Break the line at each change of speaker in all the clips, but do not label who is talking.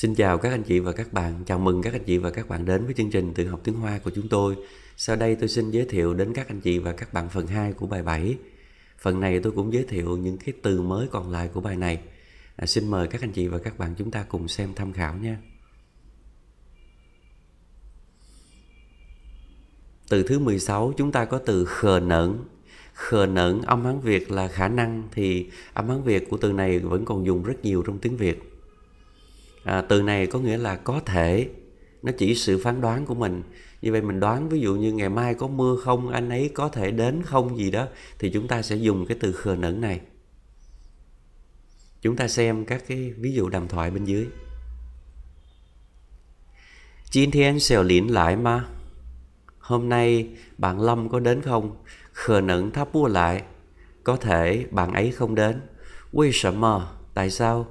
Xin chào các anh chị và các bạn, chào mừng các anh chị và các bạn đến với chương trình tự học tiếng Hoa của chúng tôi. Sau đây tôi xin giới thiệu đến các anh chị và các bạn phần 2 của bài 7. Phần này tôi cũng giới thiệu những cái từ mới còn lại của bài này. À, xin mời các anh chị và các bạn chúng ta cùng xem tham khảo nha. Từ thứ 16 chúng ta có từ khờ nỡn. Khờ nỡn âm Hán Việt là khả năng thì âm Hán Việt của từ này vẫn còn dùng rất nhiều trong tiếng Việt à, từ này có nghĩa là có thể nó chỉ sự phán đoán của mình như vậy mình đoán ví dụ như ngày mai có mưa không anh ấy có thể đến không gì đó thì chúng ta sẽ dùng cái từ khờ nẫn này chúng ta xem các cái ví dụ đàm thoại bên dưới chín Thiên xèo lịn lại mà Hôm nay bạn Lâm có đến không? Khờ nẫn tháp bua lại Có thể bạn ấy không đến Vì sợ mờ Tại sao?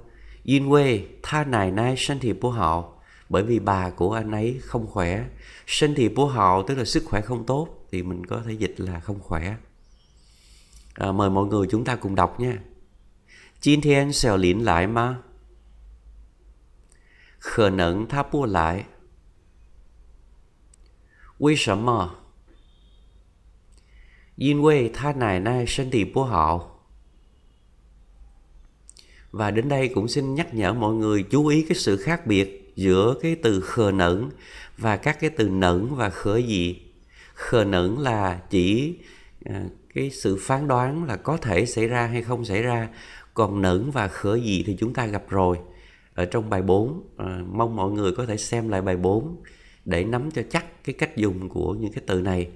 Yin quê, tha nài nai, sinh nai 身体不好 bởi vì bà của anh ấy không khỏe. Sinh thì bố hậu tức là sức khỏe không tốt thì mình có thể dịch là không khỏe. À, mời mọi người chúng ta cùng đọc nha. Chín thiên sèo lĩnh lại mà. Khờ nẫn tha bua lại. Vì sao mà? quê tha nài nai sinh thì bố hậu và đến đây cũng xin nhắc nhở mọi người chú ý cái sự khác biệt giữa cái từ khờ nẫn và các cái từ nẫn và khở gì khờ nẫn là chỉ à, cái sự phán đoán là có thể xảy ra hay không xảy ra còn nẫn và khở gì thì chúng ta gặp rồi ở trong bài 4 à, mong mọi người có thể xem lại bài 4 để nắm cho chắc cái cách dùng của những cái từ này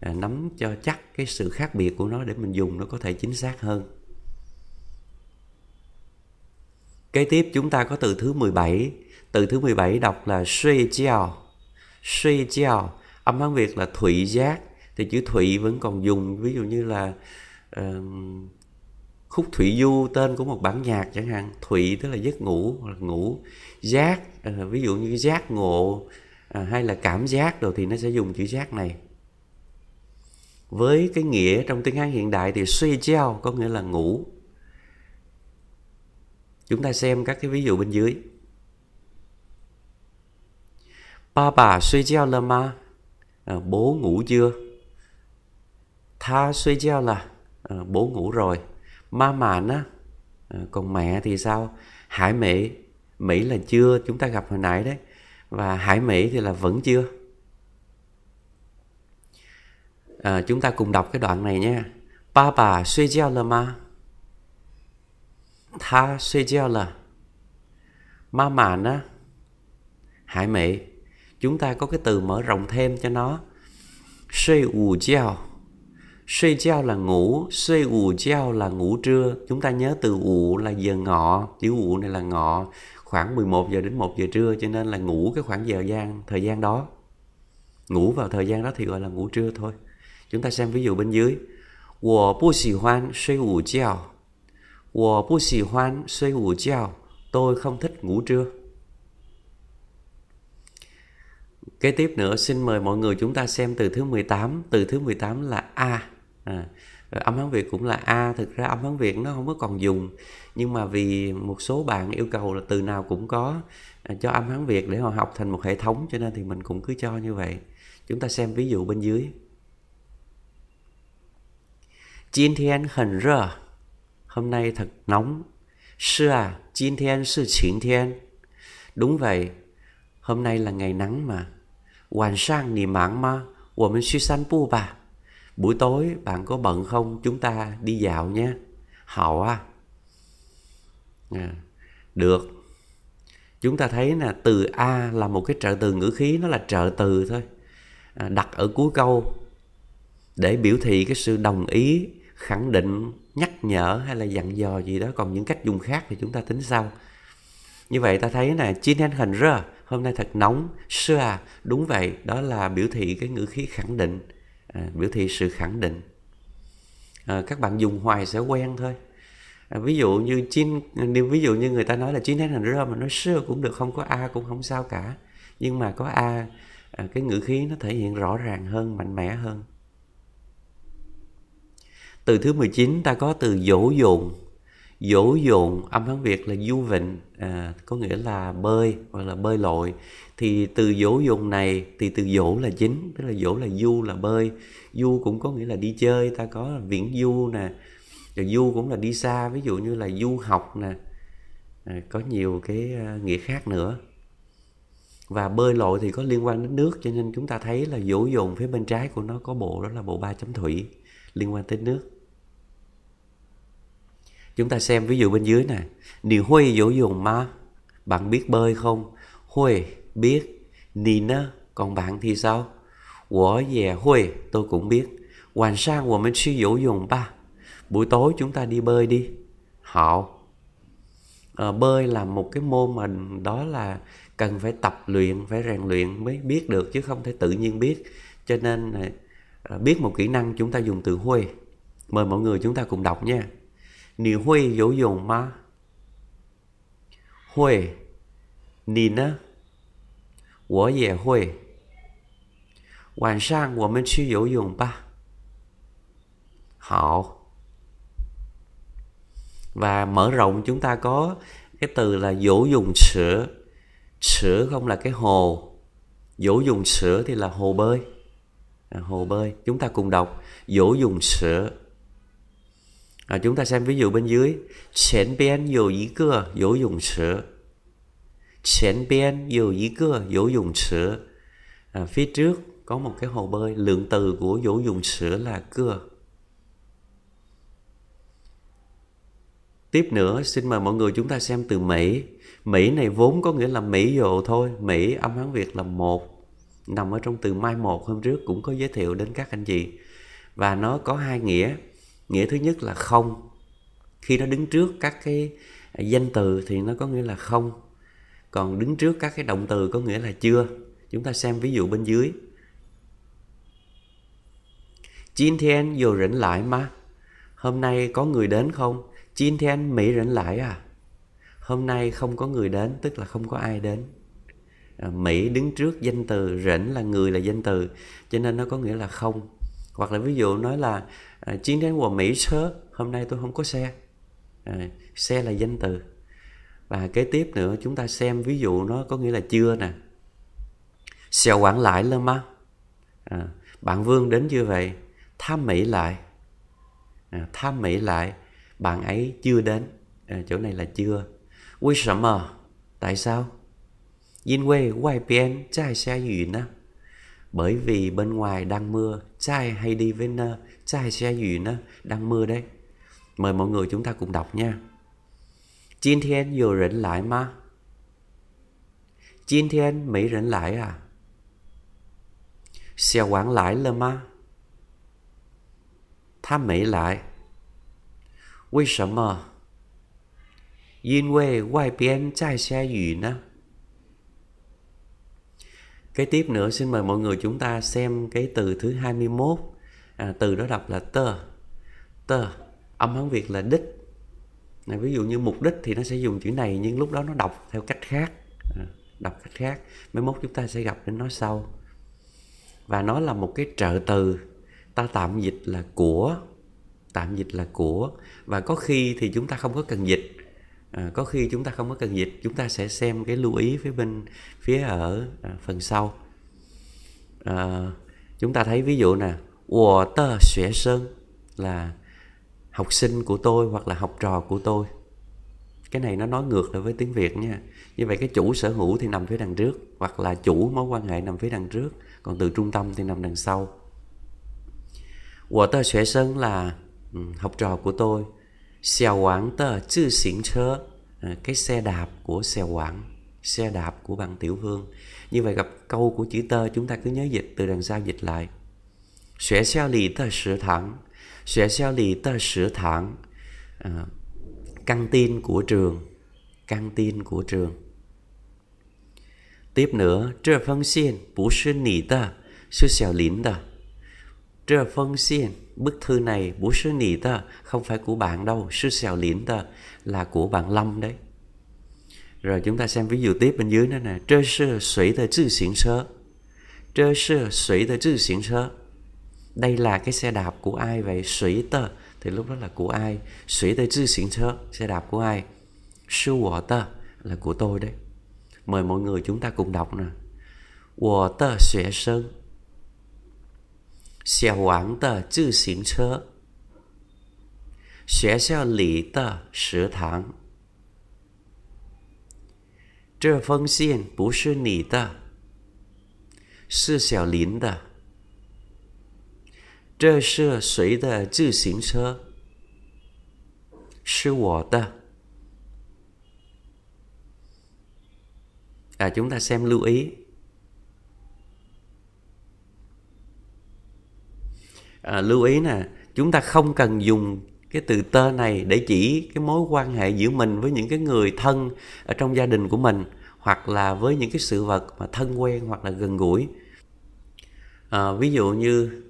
à, nắm cho chắc cái sự khác biệt của nó để mình dùng nó có thể chính xác hơn Kế tiếp chúng ta có từ thứ 17. Từ thứ 17 đọc là suy chiao. Suy chiao. Âm Hán Việt là thủy giác. Thì chữ thủy vẫn còn dùng ví dụ như là uh, khúc thủy du tên của một bản nhạc chẳng hạn. thủy tức là giấc ngủ là ngủ. Giác uh, ví dụ như giác ngộ uh, hay là cảm giác rồi thì nó sẽ dùng chữ giác này. Với cái nghĩa trong tiếng Hán hiện đại thì suy chiao có nghĩa là ngủ Chúng ta xem các cái ví dụ bên dưới. Ba bà suy giao là ma. À, bố ngủ chưa? Tha suy giao là à, bố ngủ rồi. Ma mà nó. À, còn mẹ thì sao? Hải mẹ. Mỹ là chưa. Chúng ta gặp hồi nãy đấy. Và hải Mỹ thì là vẫn chưa. À, chúng ta cùng đọc cái đoạn này nha. Ba bà suy giao là ma. 他睡觉了。Má mạ á. Hải Mỹ, chúng ta có cái từ mở rộng thêm cho nó. Suy ù giao. Suy giao là ngủ, suy ù giao là ngủ trưa. Chúng ta nhớ từ ù là giờ ngọ, chữ ù này là ngọ, khoảng 11 giờ đến 1 giờ trưa cho nên là ngủ cái khoảng giờ gian thời gian đó. Ngủ vào thời gian đó thì gọi là ngủ trưa thôi. Chúng ta xem ví dụ bên dưới. 我不喜欢睡午觉。我不喜欢睡午觉. Tôi không thích ngủ trưa. Kế tiếp nữa xin mời mọi người chúng ta xem từ thứ 18. Từ thứ 18 là A. À, âm Hán Việt cũng là A. Thực ra âm Hán Việt nó không có còn dùng. Nhưng mà vì một số bạn yêu cầu là từ nào cũng có à, cho âm Hán Việt để họ học thành một hệ thống. Cho nên thì mình cũng cứ cho như vậy. Chúng ta xem ví dụ bên dưới. Jin thiên hẳn rơ hôm nay thật nóng. Sư à, chín thiên sư chín thiên. Đúng vậy, hôm nay là ngày nắng mà. Hoàn sang nì mạng mà, của mình suy san bu bà. Buổi tối bạn có bận không? Chúng ta đi dạo nhé. Hậu à. à. Được. Chúng ta thấy là từ A là một cái trợ từ ngữ khí nó là trợ từ thôi. À, đặt ở cuối câu để biểu thị cái sự đồng ý khẳng định nhắc nhở hay là dặn dò gì đó còn những cách dùng khác thì chúng ta tính sau như vậy ta thấy là chi nên hình rơ hôm nay thật nóng sơ à đúng vậy đó là biểu thị cái ngữ khí khẳng định à, biểu thị sự khẳng định à, các bạn dùng hoài sẽ quen thôi à, ví dụ như chin nếu ví dụ như người ta nói là chin nên hình rơ mà nói sơ cũng được không có a cũng không sao cả nhưng mà có a à, cái ngữ khí nó thể hiện rõ ràng hơn mạnh mẽ hơn từ thứ 19 ta có từ dỗ dồn dỗ dồn âm hán việt là du vịnh à, có nghĩa là bơi hoặc là bơi lội thì từ dỗ dồn này thì từ dỗ là chính tức là dỗ là du là bơi du cũng có nghĩa là đi chơi ta có viễn du nè rồi du cũng là đi xa ví dụ như là du học nè à, có nhiều cái à, nghĩa khác nữa và bơi lội thì có liên quan đến nước cho nên chúng ta thấy là dỗ dồn phía bên trái của nó có bộ đó là bộ ba chấm thủy liên quan tới nước chúng ta xem ví dụ bên dưới nè nì huê dỗ dùng ma bạn biết bơi không huê biết nì nơ còn bạn thì sao quả về huê tôi cũng biết hoàn sang của mình suy dỗ dùng ba buổi tối chúng ta đi bơi đi hảo à, bơi là một cái môn mà đó là cần phải tập luyện phải rèn luyện mới biết được chứ không thể tự nhiên biết cho nên ờ, biết một kỹ năng chúng ta dùng từ huê mời mọi người chúng ta cùng đọc nha 你会游泳吗？会。你呢？我也会。晚上我们去游泳吧。Họ và mở rộng chúng ta có cái từ là dỗ dùng sữa sữa không là cái hồ dỗ dùng sữa thì là hồ bơi à, hồ bơi chúng ta cùng đọc dỗ dùng sữa à, chúng ta xem ví dụ bên dưới chén bên dầu ý cơ dấu dùng chữ chén biên dầu ý cơ dấu dùng chữ à, phía trước có một cái hồ bơi lượng từ của vũ dùng chữ là cưa Tiếp nữa, xin mời mọi người chúng ta xem từ Mỹ. Mỹ này vốn có nghĩa là Mỹ dụ thôi. Mỹ âm Hán Việt là một. Nằm ở trong từ mai một hôm trước cũng có giới thiệu đến các anh chị. Và nó có hai nghĩa nghĩa thứ nhất là không khi nó đứng trước các cái danh từ thì nó có nghĩa là không còn đứng trước các cái động từ có nghĩa là chưa chúng ta xem ví dụ bên dưới Jin Thiên dù rảnh lại mà Hôm nay có người đến không? Jin Thiên Mỹ rảnh lại à? Hôm nay không có người đến tức là không có ai đến à, Mỹ đứng trước danh từ rảnh là người là danh từ Cho nên nó có nghĩa là không Hoặc là ví dụ nói là à, đến của Mỹ sớ hôm nay tôi không có xe à, xe là danh từ và kế tiếp nữa chúng ta xem ví dụ nó có nghĩa là chưa nè xe quản lại lên má à, bạn Vương đến chưa vậy tham mỹ lại à, tham mỹ lại bạn ấy chưa đến à, chỗ này là chưa Vì sao mà? Tại sao? Yin quê ngoài biên trai xe gì nè Bởi vì bên ngoài đang mưa trai hay đi với nơ sai xe gì nữa đang mưa đấy mời mọi người chúng ta cùng đọc nha Chín Thiên vừa rỉnh lại mà Chín Thiên Mỹ rỉnh lại à Xe quản lại lơ mà Tham Mỹ lại Vì sao mà Yên quê ngoài biên trai xe gì nữa Cái tiếp nữa xin mời mọi người chúng ta xem cái từ thứ 21 à, từ đó đọc là tơ tơ âm hán việt là đích à, ví dụ như mục đích thì nó sẽ dùng chữ này nhưng lúc đó nó đọc theo cách khác à, đọc cách khác mấy mốt chúng ta sẽ gặp đến nó sau và nó là một cái trợ từ ta tạm dịch là của tạm dịch là của và có khi thì chúng ta không có cần dịch à, có khi chúng ta không có cần dịch chúng ta sẽ xem cái lưu ý phía bên phía ở à, phần sau à, chúng ta thấy ví dụ nè 我的学生 là học sinh của tôi hoặc là học trò của tôi cái này nó nói ngược lại với tiếng việt nha như vậy cái chủ sở hữu thì nằm phía đằng trước hoặc là chủ mối quan hệ nằm phía đằng trước còn từ trung tâm thì nằm đằng sau của tờ xuế sân là ừ, học trò của tôi xèo quảng tờ chư xỉn chớ à, cái xe đạp của xèo quảng xe đạp của bạn tiểu hương như vậy gặp câu của chữ tơ chúng ta cứ nhớ dịch từ đằng sau dịch lại 学校里的食堂，学校里的食堂，uh, căng tin của trường, căng tin của trường. Tiếp nữa, nữa, 这封信不是你的，是小林的。这封信 bức thư này bố không phải của bạn đâu sư là của bạn lâm đấy rồi chúng ta xem ví dụ tiếp bên dưới nữa nè trơ sư suy tờ chữ xiển sơ trơ sư suy tờ chữ đây là cái xe đạp của ai vậy sủy tơ thì lúc đó là của ai sủy tơ chứ xỉn chơ xe đạp của ai sư của tơ là của tôi đấy mời mọi người chúng ta cùng đọc nè của tơ xỉa sơn xỉa hoàng tơ chứ xỉn chơ xỉa xeo lý tơ sứ tháng 这封信不是你的，是小林的。这是谁的自行车？是我的。À, chúng ta xem lưu ý. À, lưu ý nè, chúng ta không cần dùng cái từ tơ này để chỉ cái mối quan hệ giữa mình với những cái người thân ở trong gia đình của mình hoặc là với những cái sự vật mà thân quen hoặc là gần gũi. À, ví dụ như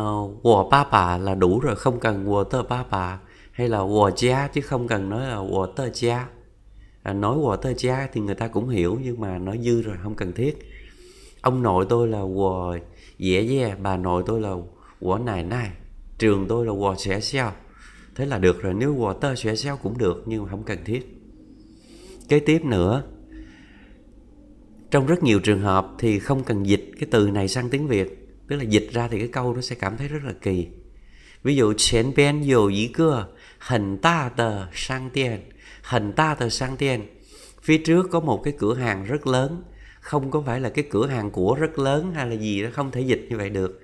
uh, của papa là đủ rồi không cần của tơ papa hay là của cha chứ không cần nói là của tơ cha à, nói của tơ cha thì người ta cũng hiểu nhưng mà nó dư rồi không cần thiết ông nội tôi là của dễ dè bà nội tôi là của nài nài trường tôi là của sẽ sao thế là được rồi nếu của tơ sẽ sao cũng được nhưng mà không cần thiết kế tiếp nữa trong rất nhiều trường hợp thì không cần dịch cái từ này sang tiếng việt tức là dịch ra thì cái câu nó sẽ cảm thấy rất là kỳ ví dụ chén bên nhiều ý cửa hẳn ta tờ sang tiền hẳn ta tờ sang tiền phía trước có một cái cửa hàng rất lớn không có phải là cái cửa hàng của rất lớn hay là gì đó không thể dịch như vậy được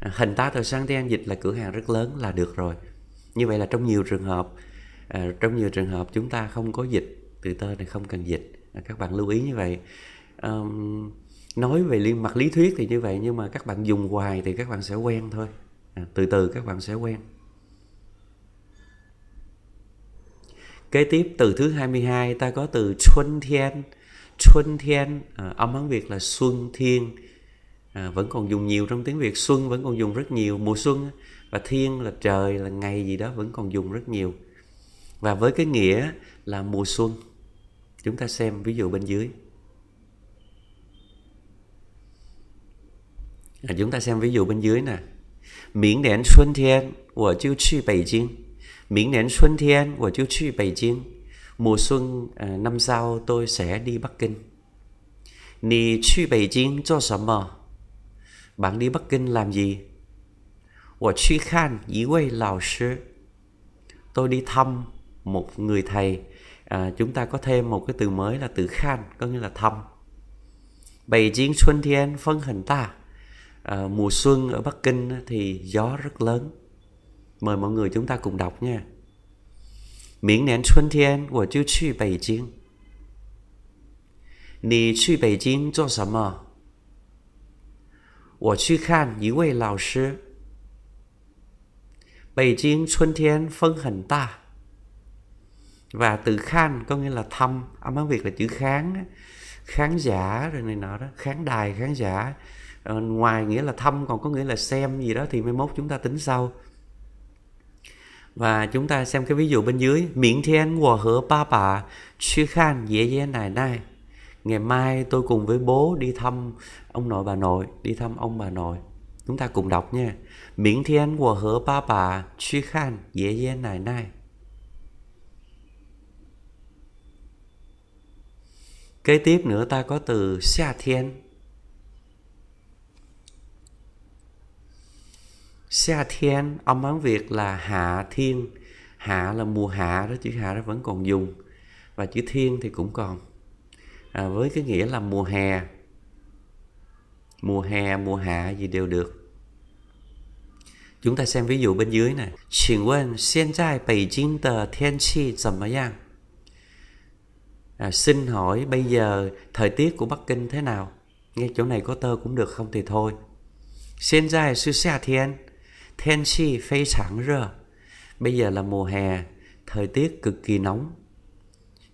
à, hình ta từ sang đen dịch là cửa hàng rất lớn là được rồi như vậy là trong nhiều trường hợp à, trong nhiều trường hợp chúng ta không có dịch từ tơ này không cần dịch à, các bạn lưu ý như vậy um, nói về liên mặt lý thuyết thì như vậy nhưng mà các bạn dùng hoài thì các bạn sẽ quen thôi à, từ từ các bạn sẽ quen kế tiếp từ thứ 22 ta có từ xuân thiên xuân thiên à, âm hán việt là xuân thiên à, vẫn còn dùng nhiều trong tiếng việt xuân vẫn còn dùng rất nhiều mùa xuân và thiên là trời là ngày gì đó vẫn còn dùng rất nhiều và với cái nghĩa là mùa xuân chúng ta xem ví dụ bên dưới à, chúng ta xem ví dụ bên dưới nè miễn đến xuân thiên của chiêu chi Bắc Kinh miễn đến xuân thiên của chiêu chi Bắc Kinh mùa xuân à, năm sau tôi sẽ đi Bắc Kinh Nì chi Bắc Kinh cho sầm mờ bạn đi Bắc Kinh làm gì của chi khan ý quay lào sư tôi đi thăm một người thầy à, chúng ta có thêm một cái từ mới là từ khan có nghĩa là thăm Bắc Kinh xuân thiên phân hình ta à, mùa xuân ở Bắc Kinh thì gió rất lớn. Mời mọi người chúng ta cùng đọc nha. Miễn nén xuân thiên của chư chư Bắc Kinh. Nì chư Bắc Kinh cho sầm mờ? Và từ khan có nghĩa là thăm, âm à, tiếng Việt là chữ kháng, kháng giả rồi này nọ đó, kháng đài, kháng giả. Ờ, ngoài nghĩa là thăm còn có nghĩa là xem gì đó thì mai mốt chúng ta tính sau và chúng ta xem cái ví dụ bên dưới miễn thiên của hứa ba bà chư khan dễ dễ này này ngày mai tôi cùng với bố đi thăm ông nội bà nội đi thăm ông bà nội chúng ta cùng đọc nha miễn thiên của hứa ba bà chư khan dễ dễ này này kế tiếp nữa ta có từ xa thiên Xa thiên, âm Hán Việt là hạ thiên. Hạ là mùa hạ đó, chữ hạ đó vẫn còn dùng. Và chữ thiên thì cũng còn. À, với cái nghĩa là mùa hè. Mùa hè, mùa hạ gì đều được. Chúng ta xem ví dụ bên dưới này. Xin quên, hiện tại Bắc Kinh tờ thiên chi 怎么样? À, xin hỏi bây giờ thời tiết của Bắc Kinh thế nào? Ngay chỗ này có tơ cũng được không thì thôi. Hiện tại là thiên Thiên sĩ phê sáng rơ. Bây giờ là mùa hè, thời tiết cực kỳ nóng.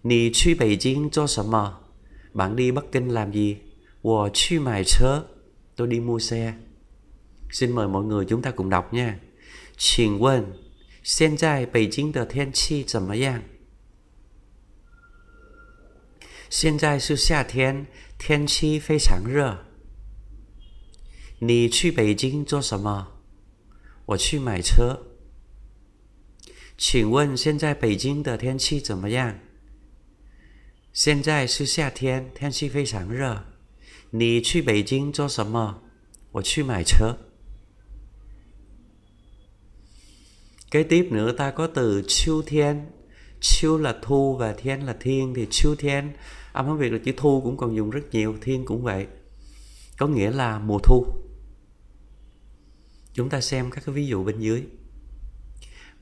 Nì truy Bắc Kinh cho mờ? Bạn đi Bắc Kinh làm gì? Wo truy mài chớ. Tôi đi mua xe. Xin mời mọi người chúng ta cùng đọc nha. Xin quên, hiện tại Bắc Kinh de thiên khí 怎么样? Hiện tại là 夏天，天气非常热。你去北京做什么？我去买车。请问现在北京的天气怎么样？现在是夏天，天气非常热。你去北京做什么？我去买车。Kế tiếp nữa ta có từ chiêu thiên. Chiêu là thu và thiên là thiên thì chiêu thiên âm à, hán Việt là chữ thu cũng còn dùng rất nhiều, thiên cũng vậy. Có nghĩa là mùa thu chúng ta xem các cái ví dụ bên dưới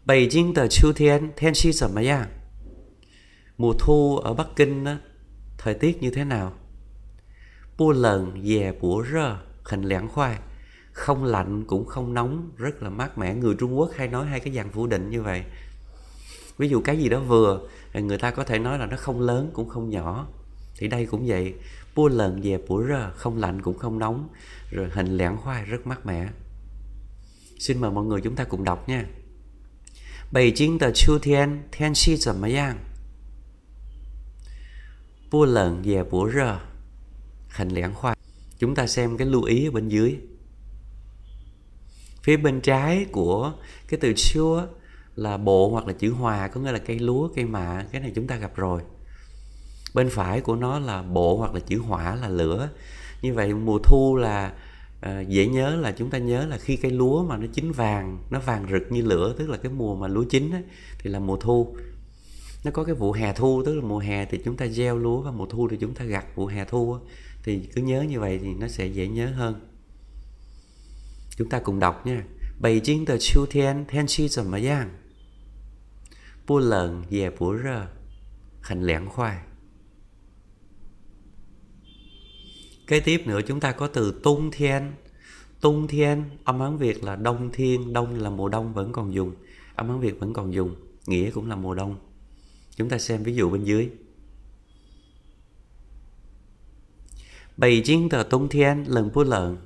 Bắc Kinh tờ chu thiên, thiên si sẩm mấy à? Mùa thu ở Bắc Kinh đó, thời tiết như thế nào? Bu lần dè bủa rơ, hình lãng khoai. Không lạnh cũng không nóng, rất là mát mẻ. Người Trung Quốc hay nói hai cái dạng phủ định như vậy. Ví dụ cái gì đó vừa, người ta có thể nói là nó không lớn cũng không nhỏ. Thì đây cũng vậy, bu lần dè bủa rơ, không lạnh cũng không nóng. Rồi hình lãng khoai rất mát mẻ. Xin mời mọi người chúng ta cùng đọc nha. Bảy Jing de Chu Thiên, Thiên Xi 怎么样? Bu lợn về bữa rờ, hình lẻn khoa. Chúng ta xem cái lưu ý ở bên dưới. Phía bên trái của cái từ chua là bộ hoặc là chữ hòa có nghĩa là cây lúa, cây mạ, cái này chúng ta gặp rồi. Bên phải của nó là bộ hoặc là chữ hỏa là lửa. Như vậy mùa thu là à, dễ nhớ là chúng ta nhớ là khi cây lúa mà nó chín vàng nó vàng rực như lửa tức là cái mùa mà lúa chín ấy, thì là mùa thu nó có cái vụ hè thu tức là mùa hè thì chúng ta gieo lúa và mùa thu thì chúng ta gặt vụ hè thu thì cứ nhớ như vậy thì nó sẽ dễ nhớ hơn chúng ta cùng đọc nha Bảy Jing de Chu Thiên Thiên Chi Zẩm Yang Bu Lần Dè Bú Rơ Hẳn Lẻng Khoai kế tiếp nữa chúng ta có từ tung thiên tung thiên âm hán việt là đông thiên đông là mùa đông vẫn còn dùng âm hán việt vẫn còn dùng nghĩa cũng là mùa đông chúng ta xem ví dụ bên dưới Bày chiến tờ Tung Thiên lần bố lợn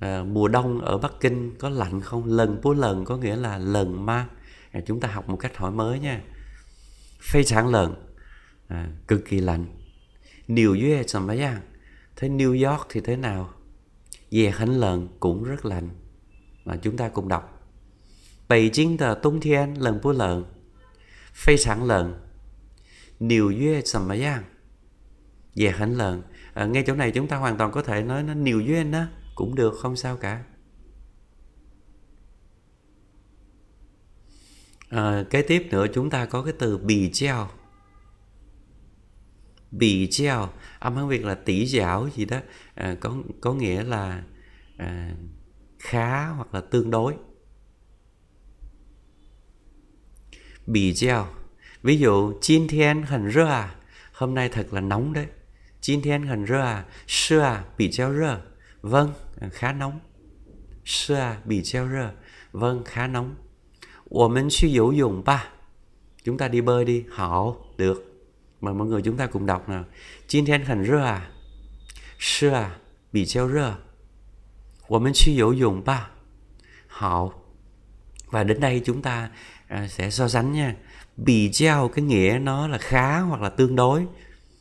à, Mùa đông ở Bắc Kinh có lạnh không? Lần bố lợn có nghĩa là lần ma à, Chúng ta học một cách hỏi mới nha Phê sáng lợn à, Cực kỳ lạnh New York làm mấy rằng thế New York thì thế nào về khánh lần cũng rất lạnh mà chúng ta cùng đọc Bắc Kinh tờ đông thiên lạnh bù lợn phi sẵn lợn New York làm mấy rằng về khánh lợn à, ngay chỗ này chúng ta hoàn toàn có thể nói nó New York đó cũng được không sao cả à, kế tiếp nữa chúng ta có cái từ bì treo bì treo âm hán việt là tỷ giảo gì đó à, có có nghĩa là à, khá hoặc là tương đối bì treo ví dụ chín thiên hẳn rơ à hôm nay thật là nóng đấy chín thiên hẳn rơ à sơ à bì treo rơ vâng à, khá nóng sơ à bì treo rơ vâng khá nóng chúng ta đi bơi đi. Hảo, được mà mọi người chúng ta cùng đọc nào. 今天很热啊，是啊，比较热。我们去游泳吧。Hảo. À? À? Và đến đây chúng ta à, sẽ so sánh nha. Bì treo cái nghĩa nó là khá hoặc là tương đối.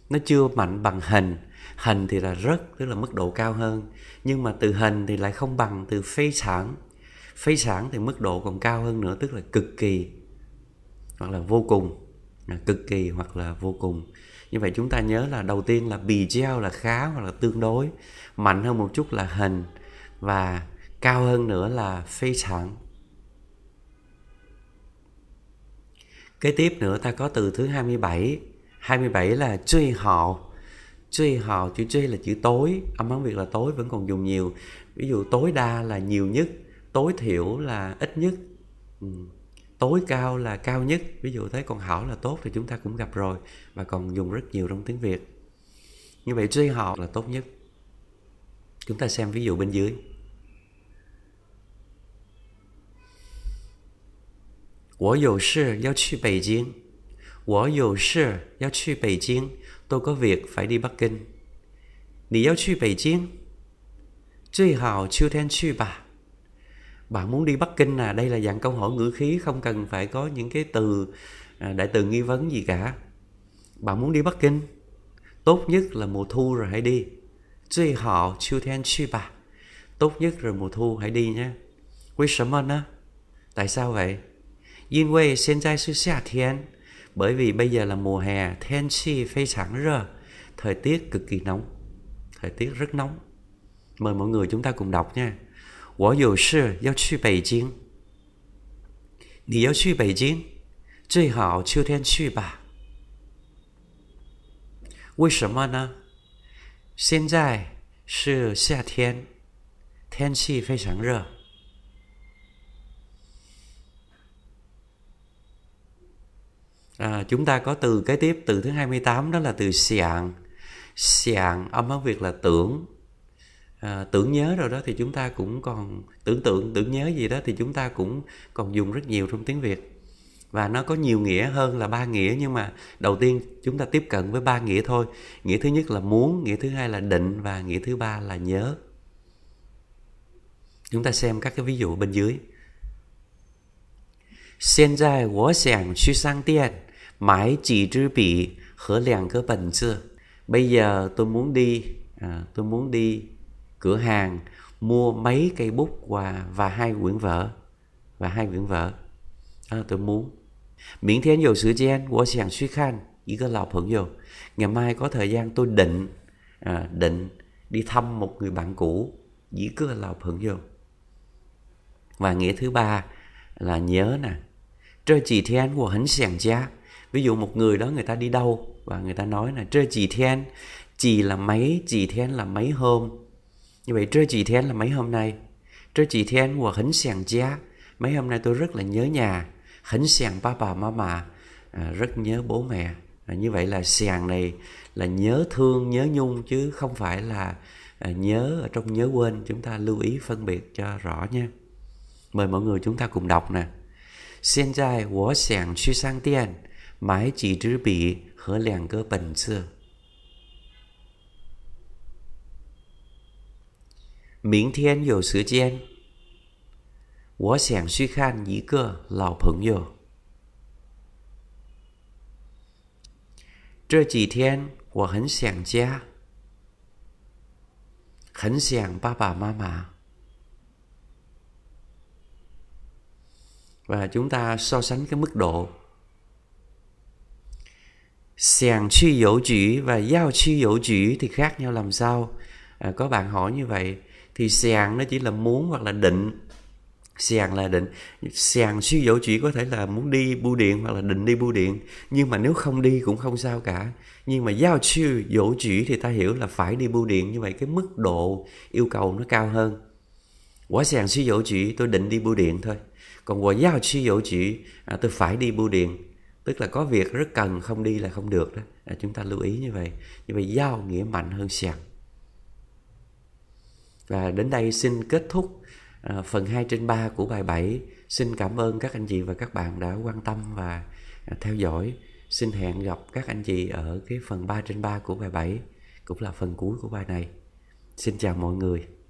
Nó chưa mạnh bằng hình. Hình thì là rất, tức là mức độ cao hơn. Nhưng mà từ hình thì lại không bằng từ phê sản. Phê sản thì mức độ còn cao hơn nữa, tức là cực kỳ hoặc là vô cùng cực kỳ hoặc là vô cùng như vậy chúng ta nhớ là đầu tiên là bì gel là khá hoặc là tương đối mạnh hơn một chút là hình và cao hơn nữa là phi sẵn kế tiếp nữa ta có từ thứ 27 27 là truy họ truy họ chữ truy là chữ tối âm hán việc là tối vẫn còn dùng nhiều ví dụ tối đa là nhiều nhất tối thiểu là ít nhất ừ tối cao là cao nhất ví dụ thế còn hảo là tốt thì chúng ta cũng gặp rồi và còn dùng rất nhiều trong tiếng việt như vậy duy họ là tốt nhất chúng ta xem ví dụ bên dưới tôi có việc phải đi Bắc Kinh. 你要去北京，最好秋天去吧。bạn muốn đi Bắc Kinh à đây là dạng câu hỏi ngữ khí không cần phải có những cái từ à, đại từ nghi vấn gì cả bạn muốn đi Bắc Kinh tốt nhất là mùa thu rồi hãy đi Duy họ chiêu thiên chi bà Tốt nhất rồi mùa thu hãy đi nhé Vì sao mà Tại sao vậy? Yên quê hiện tại sư xia thiên Bởi vì bây giờ là mùa hè Thiên chi phê sẵn rơ Thời tiết cực kỳ nóng Thời tiết rất nóng Mời mọi người chúng ta cùng đọc nha 我有事要去北京。你要去北京，最好秋天去吧。为什么呢？现在是夏天，天气非常热。啊，chúng ta có từ cái tiếp từ thứ h a đó là từ sàng sàng âm hóa việt là tưởng à, tưởng nhớ rồi đó thì chúng ta cũng còn tưởng tượng tưởng nhớ gì đó thì chúng ta cũng còn dùng rất nhiều trong tiếng việt và nó có nhiều nghĩa hơn là ba nghĩa nhưng mà đầu tiên chúng ta tiếp cận với ba nghĩa thôi nghĩa thứ nhất là muốn nghĩa thứ hai là định và nghĩa thứ ba là nhớ chúng ta xem các cái ví dụ bên dưới Hiện tại, tôi muốn đi sang tiệm, mãi chỉ chữ bì và 两个本子. Bây giờ tôi muốn đi, à, tôi muốn đi cửa hàng mua mấy cây bút và và hai quyển vở và hai quyển vở đó là tôi muốn miễn thế nhiều thời gian của sàng suy khan chỉ cơ lọc hưởng vô ngày mai có thời gian tôi định à, định đi thăm một người bạn cũ chỉ cơ lọc hưởng vô và nghĩa thứ ba là nhớ nè trơ chỉ thiên của hấn sàng gia ví dụ một người đó người ta đi đâu và người ta nói là trơ chỉ thiên chỉ là mấy chỉ thiên là mấy hôm như vậy trưa chị thiên là mấy hôm nay trưa chị thiên của khánh sàng gia mấy hôm nay tôi rất là nhớ nhà khánh sàng ba bà mama à, rất nhớ bố mẹ à, như vậy là sàng này là nhớ thương nhớ nhung chứ không phải là à, nhớ ở trong nhớ quên chúng ta lưu ý phân biệt cho rõ nha mời mọi người chúng ta cùng đọc nè Xin tại, tôi sàng suy sang tiền, mãi chỉ trữ bị 和两个本子。明天有时间。我想去看一个老朋友。这几天我很想家，很想爸爸妈妈。Và chúng ta so sánh cái mức độ. Sàng chi dấu chữ và giao chi dấu chữ thì khác nhau làm sao? À, có bạn hỏi như vậy thì sàn nó chỉ là muốn hoặc là định sàn là định sàn suy dỗ chỉ có thể là muốn đi bưu điện hoặc là định đi bưu điện nhưng mà nếu không đi cũng không sao cả nhưng mà giao sư dỗ chỉ thì ta hiểu là phải đi bưu điện như vậy cái mức độ yêu cầu nó cao hơn quả sàn suy dỗ chỉ tôi định đi bưu điện thôi còn quả giao suy dỗ chỉ à, tôi phải đi bưu điện tức là có việc rất cần không đi là không được đó à, chúng ta lưu ý như vậy như vậy giao nghĩa mạnh hơn sàn và đến đây xin kết thúc à, phần 2 trên 3 của bài 7. Xin cảm ơn các anh chị và các bạn đã quan tâm và à, theo dõi. Xin hẹn gặp các anh chị ở cái phần 3 trên 3 của bài 7, cũng là phần cuối của bài này. Xin chào mọi người.